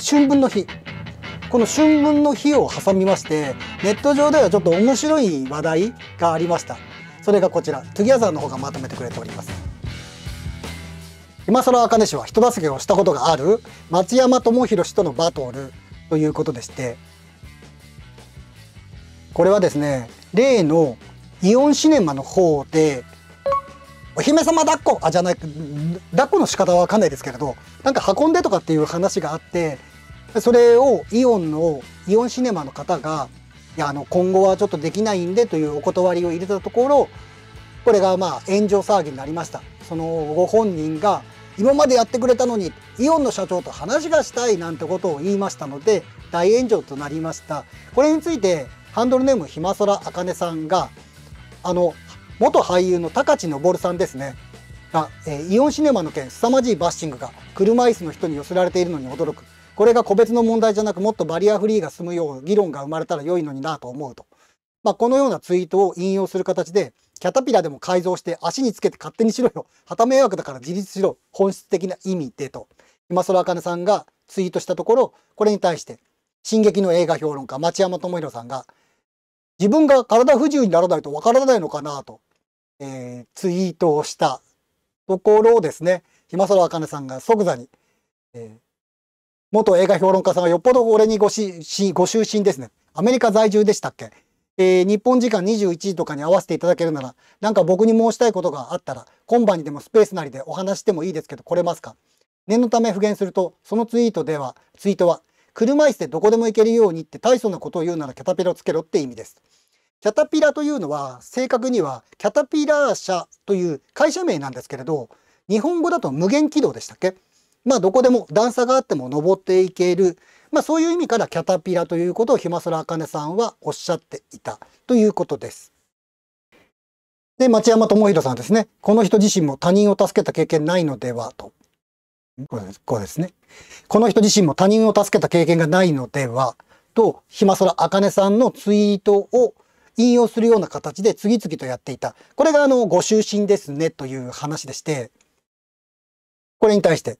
春分の日この春分の日を挟みましてネット上ではちょっと面白い話題がありましたそれがこちらトゥギャザーの方がまとめてくれております今更ね氏は人助けをしたことがある松山智博氏とのバトルということでしてこれはですね例のイオンシネマの方でお姫様抱っこあじゃない抱っこの仕方は分かんないですけれどなんか運んでとかっていう話があってそれをイオンのイオンシネマの方がいやあの今後はちょっとできないんでというお断りを入れたところこれがまあ炎上騒ぎになりましたそのご本人が今までやってくれたのにイオンの社長と話がしたいなんてことを言いましたので大炎上となりましたこれについてハンドルネームひまそらあかねさんがあの元俳優の高知昇さんですねが、えー、イオンシネマの件凄まじいバッシングが車椅子の人に寄せられているのに驚くこれが個別の問題じゃなくもっとバリアフリーが進むよう議論が生まれたら良いのになと思うと。まあ、このようなツイートを引用する形で、キャタピラでも改造して足につけて勝手にしろよ。旗迷惑だから自立しろ。本質的な意味でと。今空ねさんがツイートしたところ、これに対して、進撃の映画評論家、町山智弘さんが、自分が体不自由にならないとわからないのかなと、えー、ツイートをしたところをですね、今空ねさんが即座に、えー元映画評論家さんがよっぽど俺にごししご就寝ですね。アメリカ在住でしたっけえー、日本時間21時とかに合わせていただけるなら、なんか僕に申したいことがあったら、今晩にでもスペースなりでお話してもいいですけど、来れますか念のため復元すると、そのツイートでは、ツイートは、車椅子でどこでも行けるようにって大層なことを言うならキャタピラをつけろって意味です。キャタピラというのは、正確にはキャタピラー社という会社名なんですけれど、日本語だと無限軌道でしたっけまあどこでも段差があっても登っていける、まあそういう意味からキャタピラということをひまそらあかねさんはおっしゃっていたということです。で、町山智弘さんですね。この人自身も他人を助けた経験ないのではと。これこうですね。この人自身も他人を助けた経験がないのではと、ひまそらあかねさんのツイートを引用するような形で次々とやっていた。これがあの、ご就寝ですねという話でして、これに対して、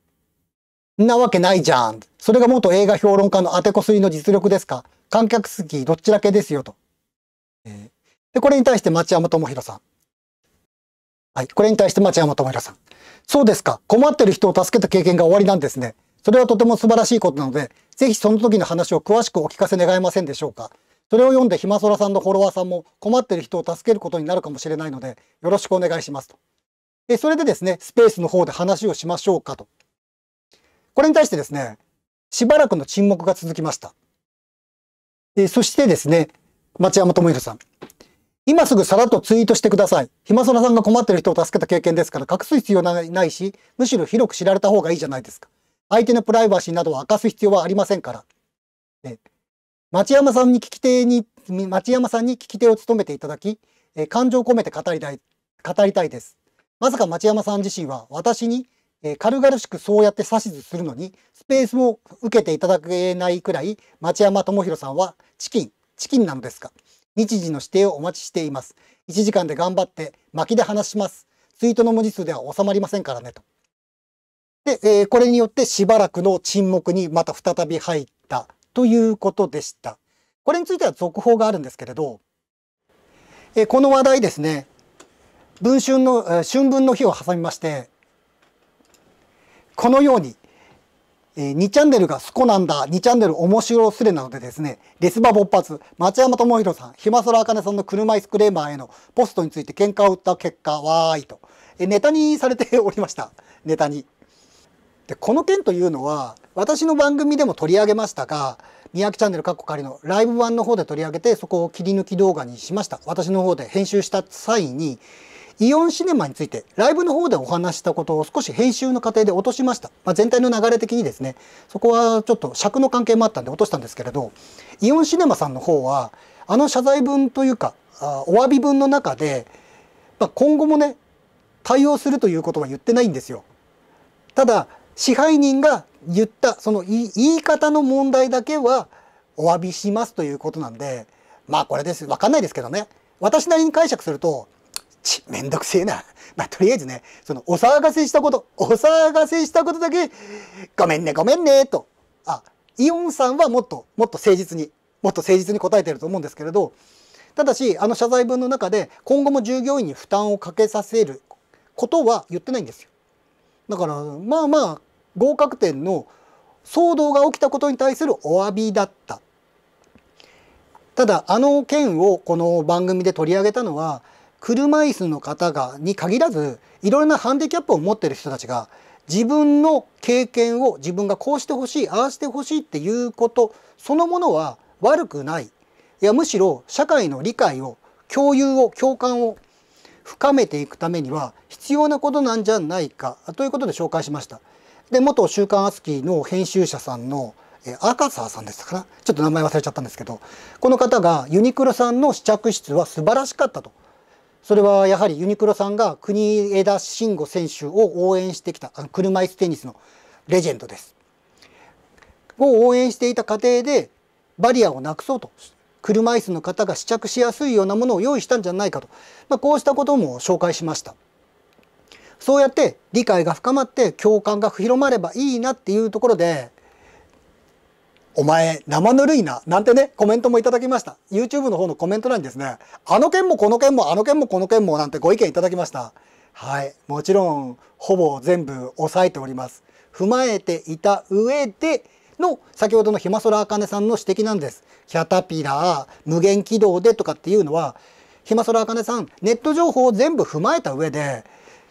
なわけないじゃん。それが元映画評論家の当てこすりの実力ですか観客席どっちだけですよと。えー、で、これに対して町山智博さん。はい。これに対して町山智博さん。そうですか。困ってる人を助けた経験が終わりなんですね。それはとても素晴らしいことなので、ぜひその時の話を詳しくお聞かせ願えませんでしょうか。それを読んでひまそらさんのフォロワーさんも困ってる人を助けることになるかもしれないので、よろしくお願いしますと。え、それでですね、スペースの方で話をしましょうかと。これに対してですね、しばらくの沈黙が続きました。えー、そしてですね、町山智弘さん。今すぐさらっとツイートしてください。暇空さんが困ってる人を助けた経験ですから隠す必要ないし、むしろ広く知られた方がいいじゃないですか。相手のプライバシーなどを明かす必要はありませんから。ね、町山さんに聞き手に、町山さんに聞き手を務めていただき、え感情を込めて語りたい、語りたいです。まさか町山さん自身は私にえー、軽々しくそうやって指図するのに、スペースも受けていただけないくらい、町山智博さんはチキン、チキンなのですか日時の指定をお待ちしています。1時間で頑張って、巻きで話します。ツイートの文字数では収まりませんからね、と。で、えー、これによってしばらくの沈黙にまた再び入ったということでした。これについては続報があるんですけれど、えー、この話題ですね、文春の、えー、春分の日を挟みまして、このように、えー、2チャンネルがスコなんだ、2チャンネル面白すれなのでですね、レスバ勃発、町山智弘さん、ひまそらあかねさんの車椅子クレーマーへのポストについて喧嘩を打った結果、わーいと、えネタにされておりました。ネタに。で、この件というのは、私の番組でも取り上げましたが、三宅チャンネルかっこ仮のライブ版の方で取り上げて、そこを切り抜き動画にしました。私の方で編集した際に、イオンシネマについてライブの方でお話したことを少し編集の過程で落としました。まあ、全体の流れ的にですね、そこはちょっと尺の関係もあったんで落としたんですけれど、イオンシネマさんの方は、あの謝罪文というか、あお詫び文の中で、まあ、今後もね、対応するということは言ってないんですよ。ただ、支配人が言った、その言い方の問題だけはお詫びしますということなんで、まあこれです。わかんないですけどね。私なりに解釈すると、ち、めんどくせえな。まあ、とりあえずね、その、お騒がせしたこと、お騒がせしたことだけ、ごめんね、ごめんね、と。あ、イオンさんはもっと、もっと誠実に、もっと誠実に答えてると思うんですけれど、ただし、あの謝罪文の中で、今後も従業員に負担をかけさせることは言ってないんですよ。だから、まあまあ、合格点の騒動が起きたことに対するお詫びだった。ただ、あの件をこの番組で取り上げたのは、車椅子の方がに限らずいろいろなハンディキャップを持ってる人たちが自分の経験を自分がこうしてほしいああしてほしいっていうことそのものは悪くないいやむしろ社会の理解を共有を共感を深めていくためには必要なことなんじゃないかということで紹介しました。で元「週刊アスキー」の編集者さんの赤澤さんでしたかなちょっと名前忘れちゃったんですけどこの方がユニクロさんの試着室は素晴らしかったとそれはやはりユニクロさんが国枝慎吾選手を応援してきたあの車いすテニスのレジェンドですを応援していた過程でバリアをなくそうと車椅子の方が試着しやすいようなものを用意したんじゃないかと、まあ、こうしたことも紹介しましたそうやって理解が深まって共感が広まればいいなっていうところでお前、生ぬるいな、なんてね、コメントもいただきました。YouTube の方のコメント欄にですね、あの件もこの件もあの件もこの件もなんてご意見いただきました。はい、もちろん、ほぼ全部押さえております。踏まえていた上で、の先ほどのひまそらあかねさんの指摘なんです。キャタピラー、無限軌道でとかっていうのは、ひまそらあかねさん、ネット情報を全部踏まえた上で、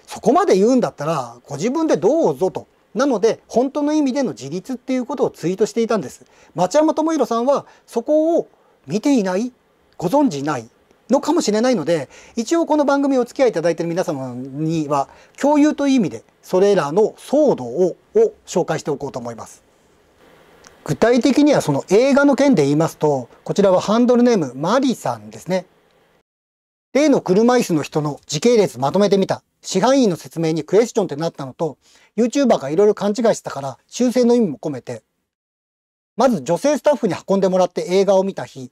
そこまで言うんだったら、ご自分でどうぞと。なので本当の意味での自立っていうことをツイートしていたんです町山智博さんはそこを見ていないご存じないのかもしれないので一応この番組お付き合いいただいている皆様には共有という意味でそれらの騒動をを紹介しておこうと思います具体的にはその映画の件で言いますとこちらはハンドルネームマリさんですね例の車椅子の人の時系列まとめてみた市販員の説明にクエスチョンってなったのと、YouTuber がいろいろ勘違いしたから修正の意味も込めて、まず女性スタッフに運んでもらって映画を見た日、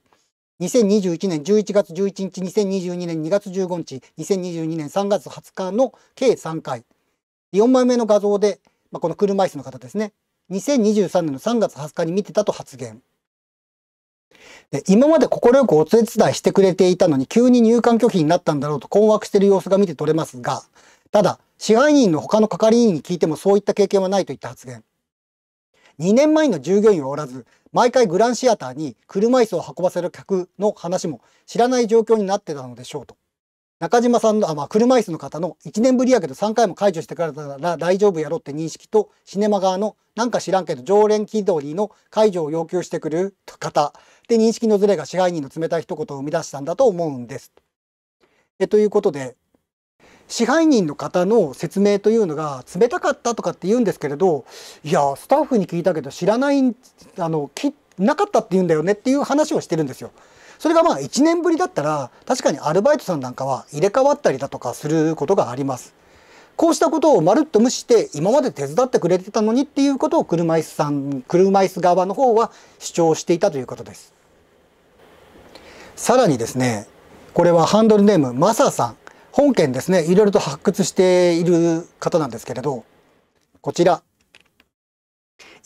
2021年11月11日、2022年2月15日、2022年3月20日の計3回、4枚目の画像で、まあ、この車椅子の方ですね、2023年の3月20日に見てたと発言。で今まで快くお手伝いしてくれていたのに急に入管拒否になったんだろうと困惑している様子が見て取れますが、ただ、支配人の他の係員に聞いてもそういった経験はないといった発言。2年前の従業員はおらず、毎回グランシアターに車椅子を運ばせる客の話も知らない状況になってたのでしょうと。中島さんの、あ、まあ、車椅子の方の1年ぶりやけど3回も解除してからなら大丈夫やろって認識と、シネマ側のなんか知らんけど常連気取りの解除を要求してくる方で、認識のズレが支配人の冷たい一言を生み出したんだと思うんです。えということで、支配人の方の説明というのが冷たかったとかって言うんですけれどいやスタッフに聞いたけど知らないあのきなかったって言うんだよねっていう話をしてるんですよ。それがまあ1年ぶりだったら確かにアルバイトさんなんかは入れ替わったりだとかすることがあります。こうしたことをまるっと無視して今まで手伝ってくれてたのにっていうことを車椅子さん車椅子側の方は主張していたということですさらにですねこれはハンドルネームマサさん本件ですねいろいろと発掘している方なんですけれどこちら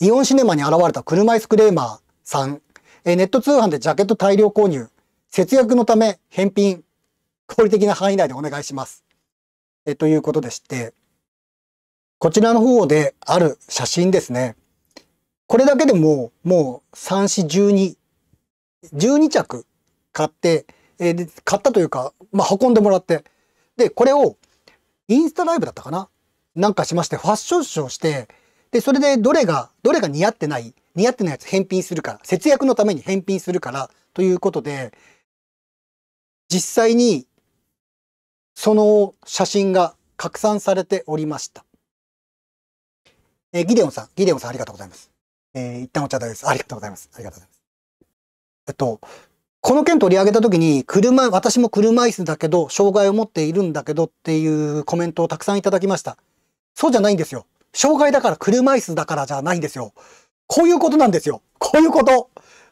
イオンシネマに現れた車椅子クレーマーさんネット通販でジャケット大量購入節約のため返品合理的な範囲内でお願いしますえということでして、こちらの方である写真ですね。これだけでも、もう3、4、12、12着買って、えー、買ったというか、まあ、運んでもらって、で、これを、インスタライブだったかななんかしまして、ファッションショーして、で、それでどれが、どれが似合ってない、似合ってないやつ返品するから、節約のために返品するから、ということで、実際にその写真が拡散されておりました。えー、ギデオンさん、ギデオンさんありがとうございます。えー、一旦お茶代です。ありがとうございます。ありがとうございます。えっと、この件取り上げた時に、車、私も車椅子だけど、障害を持っているんだけどっていうコメントをたくさんいただきました。そうじゃないんですよ。障害だから車椅子だからじゃないんですよ。こういうことなんですよ。こういうこと。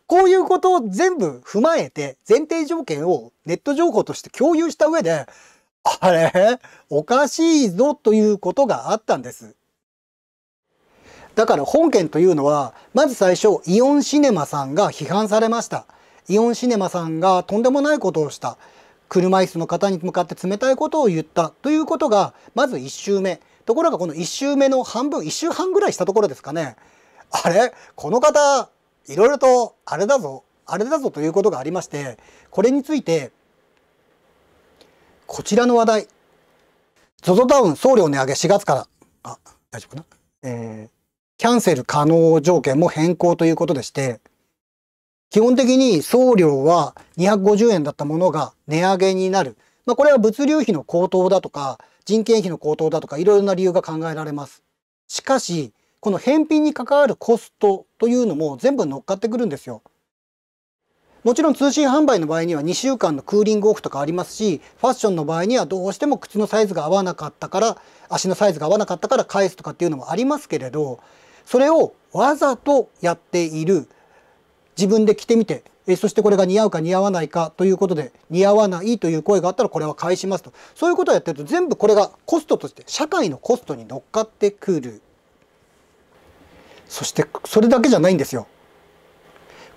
こういうことを全部踏まえて、前提条件をネット情報として共有した上で、あれおかしいぞということがあったんです。だから本件というのは、まず最初、イオンシネマさんが批判されました。イオンシネマさんがとんでもないことをした。車椅子の方に向かって冷たいことを言ったということが、まず1周目。ところがこの1周目の半分、1周半ぐらいしたところですかね。あれこの方、いろいろとあれだぞ、あれだぞということがありまして、これについて、こちらの話題。ZOZO タウン送料値上げ4月から。あ、大丈夫かな。えー、キャンセル可能条件も変更ということでして、基本的に送料は250円だったものが値上げになる。まあ、これは物流費の高騰だとか、人件費の高騰だとか、いろいろな理由が考えられます。しかし、この返品に関わるコストというのも全部乗っかってくるんですよ。もちろん通信販売の場合には2週間のクーリングオフとかありますし、ファッションの場合にはどうしても靴のサイズが合わなかったから、足のサイズが合わなかったから返すとかっていうのもありますけれど、それをわざとやっている。自分で着てみて、えそしてこれが似合うか似合わないかということで、似合わないという声があったらこれは返しますと。そういうことをやってると全部これがコストとして、社会のコストに乗っかってくる。そしてそれだけじゃないんですよ。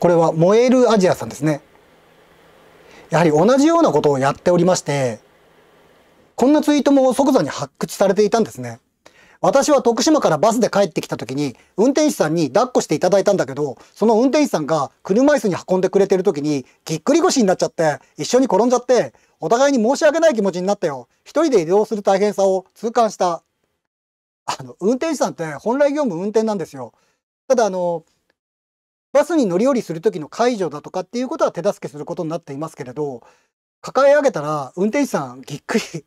これは燃えるアジアさんですねやはり同じようなことをやっておりましてこんなツイートも即座に発掘されていたんですね私は徳島からバスで帰ってきた時に運転手さんに抱っこしていただいたんだけどその運転手さんが車椅子に運んでくれてる時にぎっくり腰になっちゃって一緒に転んじゃってお互いに申し訳ない気持ちになったよ一人で移動する大変さを痛感したあの運転手さんって本来業務運転なんですよただあのバスに乗り降りする時の解除だとかっていうことは手助けすることになっていますけれど、抱え上げたら運転手さんぎっくり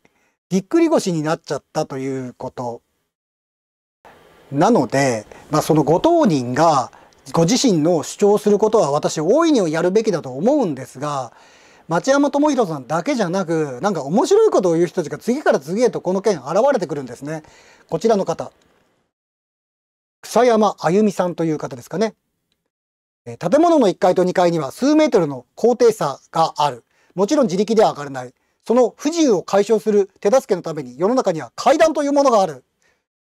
ぎっくり腰になっちゃったということ。なので、まあ、そのご当人がご自身の主張することは私大いにやるべきだと思うんですが、町山智弘さんだけじゃなく、なんか面白いことを言う人たちが次から次へとこの件現れてくるんですね。こちらの方。草山あゆみさんという方ですかね。建物の1階と2階には数メートルの高低差がある。もちろん自力では上がれない。その不自由を解消する手助けのために世の中には階段というものがある。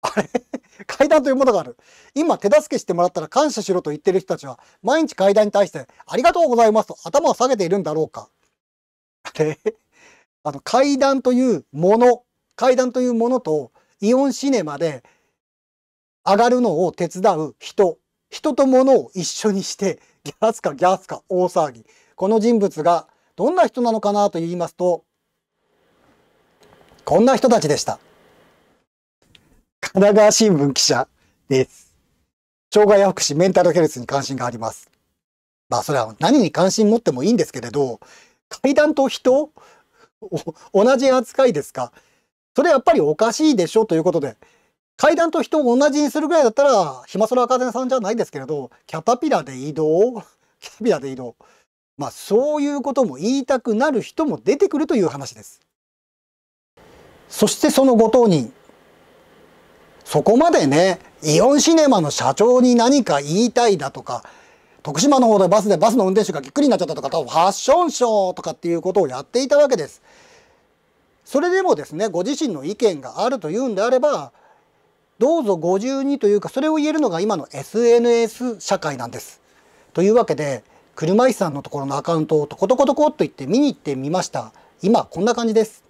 あれ 階段というものがある。今手助けしてもらったら感謝しろと言ってる人たちは毎日階段に対してありがとうございますと頭を下げているんだろうか。あれ あの階段というもの、階段というものとイオンシネマで上がるのを手伝う人人と物を一緒にしてギャスかギャスか大騒ぎこの人物がどんな人なのかなと言いますとこんな人たちでした神奈川新聞記者です障害福祉メンタルヘルスに関心がありますまあそれは何に関心持ってもいいんですけれど階段と人同じ扱いですかそれやっぱりおかしいでしょということで階段と人を同じにするぐらいだったら、ひまそら赤さんじゃないですけれど、キャタピラで移動 キャタピラで移動。まあ、そういうことも言いたくなる人も出てくるという話です。そしてそのご当人。そこまでね、イオンシネマの社長に何か言いたいだとか、徳島の方でバスでバスの運転手がぎっくりになっちゃったとか、多分ファッションショーとかっていうことをやっていたわけです。それでもですね、ご自身の意見があるというんであれば、どうぞ52というかそれを言えるのが今の SNS 社会なんです。というわけで車椅子さんのところのアカウントをとことことこっと言って見に行ってみました。今こんな感じです。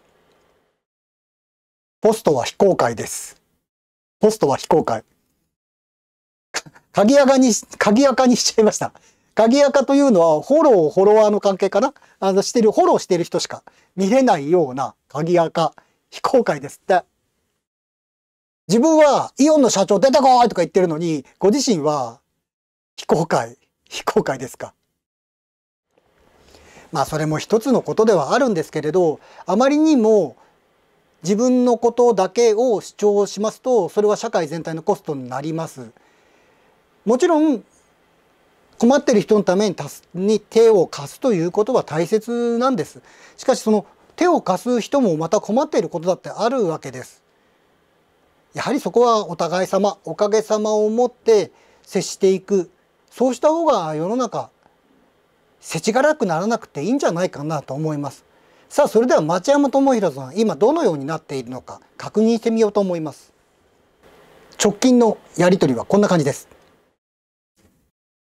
ポストは非公開です。ポストは非公開。鍵垢に、鍵垢にしちゃいました。鍵垢というのは、フォロー、フォロワーの関係かなあの、してる、フォローしてる人しか見れないような鍵垢、非公開ですって。自分はイオンの社長出てこいとか言ってるのに、ご自身は非公開、非公開ですか。まあそれも一つのことではあるんですけれど、あまりにも自分のことだけを主張しますと、それは社会全体のコストになります。もちろん困ってる人のためにに手を貸すということは大切なんです。しかしその手を貸す人もまた困っていることだってあるわけです。やはりそこはお互い様おかげさまを持って接していくそうした方が世の中せちがらくならなくていいんじゃないかなと思います。さあそれでは町山智博さん今どのようになっているのか確認してみようと思います。直近のやり取りはこんな感じです。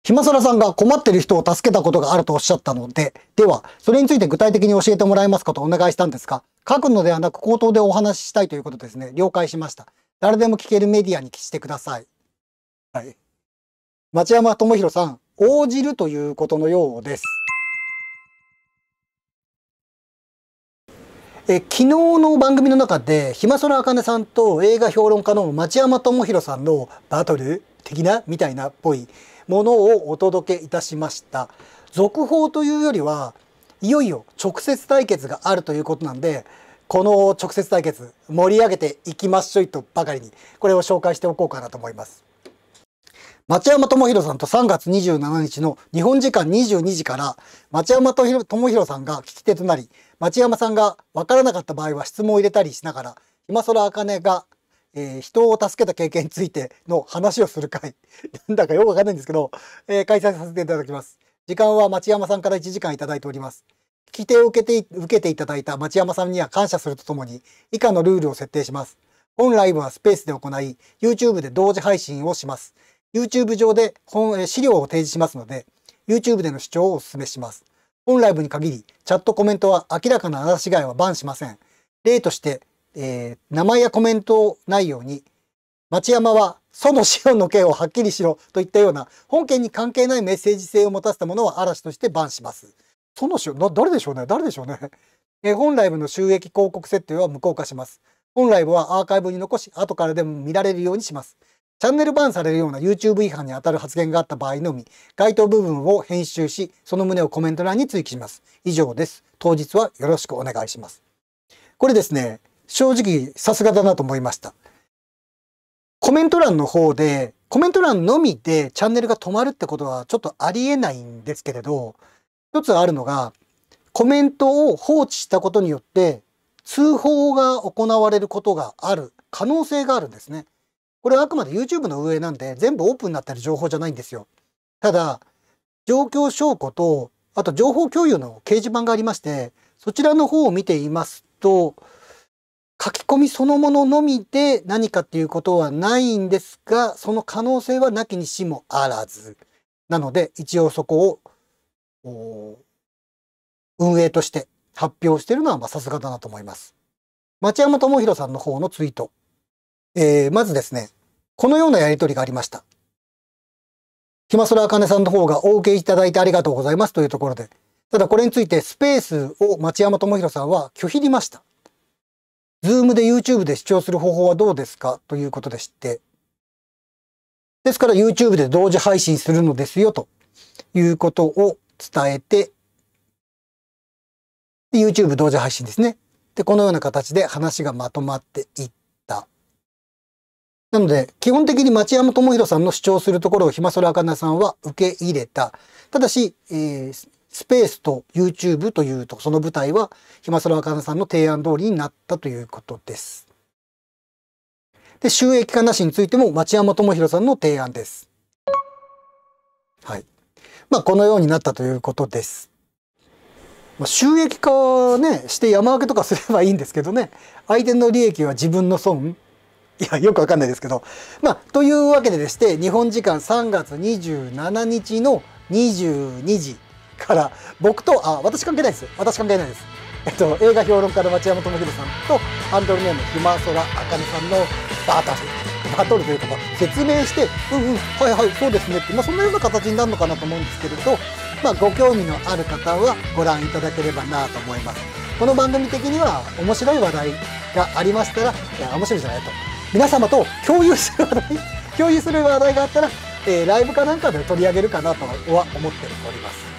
暇空さんが困ってる人を助けたことがあるとおっしゃったので、では、それについて具体的に教えてもらえますかとお願いしたんですが、書くのではなく口頭でお話ししたいということですね。了解しました。誰でも聞けるメディアにしてください。はい。町山智博さん、応じるということのようです。え昨日の番組の中で、暇まそらあかねさんと映画評論家の町山智博さんのバトル的なみたいなっぽいものをお届けいたしました。続報というよりは、いよいよ直接対決があるということなんで、この直接対決盛り上げていきまっしょいとばかりにこれを紹介しておこうかなと思います。町山智弘さんと3月27日の日本時間22時から町山智弘さんが聞き手となり町山さんが分からなかった場合は質問を入れたりしながら今空茜が、えー、人を助けた経験についての話をする会 なんだかよくわかんないんですけど、えー、開催させていただきます時間は町山さんから1時間いただいております規定を受けて、受けていただいた町山さんには感謝するとともに、以下のルールを設定します。本ライブはスペースで行い、YouTube で同時配信をします。YouTube 上で本資料を提示しますので、YouTube での視聴をお勧めします。本ライブに限り、チャットコメントは明らかな話し違いはバンしません。例として、えー、名前やコメントをないように、町山は、その資本の件をはっきりしろといったような、本件に関係ないメッセージ性を持たせたものは嵐としてバンします。そのしな誰でしょうね誰でしょうね。え本ライブの収益広告設定は無効化します。本ライブはアーカイブに残し、後からでも見られるようにします。チャンネルバンされるような YouTube 違反に当たる発言があった場合のみ、該当部分を編集し、その旨をコメント欄に追記します。以上です。当日はよろしくお願いします。これですね、正直さすがだなと思いました。コメント欄の方で、コメント欄のみでチャンネルが止まるってことはちょっとありえないんですけれど、一つあるのが、コメントを放置したことによって、通報が行われることがある可能性があるんですね。これはあくまで YouTube の運営なんで、全部オープンになってる情報じゃないんですよ。ただ、状況証拠と、あと情報共有の掲示板がありまして、そちらの方を見ていますと、書き込みそのもののみで何かっていうことはないんですが、その可能性はなきにしもあらず。なので、一応そこを運営として発表してるのはさすがだなと思います。町山智博さんの方のツイート。えー、まずですね、このようなやりとりがありました。ひまそらあかねさんの方がお受けいただいてありがとうございますというところで、ただこれについてスペースを町山智博さんは拒否りました。ズームで YouTube で視聴する方法はどうですかということでして、ですから YouTube で同時配信するのですよということを伝えて、で、YouTube 同時配信ですね。で、このような形で話がまとまっていった。なので、基本的に町山智博さんの主張するところをひまそらあかなさんは受け入れた。ただし、えー、スペースと YouTube というと、その舞台はひまそらあかなさんの提案通りになったということです。で、収益化なしについても町山智博さんの提案です。はい。まあ、このようになったということです。まあ、収益化ね、して山分けとかすればいいんですけどね、相手の利益は自分の損いや、よくわかんないですけど。まあ、というわけででして、日本時間3月27日の22時から僕と、あ、私関係ないです。私関係ないです。えっと、映画評論家の町山智博さんと、アンドルネーム、ひまそらあかねさんのバータフィト。バトルというか、ま説明して、うんうん、はいはい、そうですねって、まあ、そんなような形になるのかなと思うんですけれど、まあ、ご興味のある方はご覧いただければなと思います。この番組的には面白い話題がありましたら、いや面白いじゃないと。皆様と共有する話題、共有する話題があったら、えー、ライブかなんかで取り上げるかなとは思っております。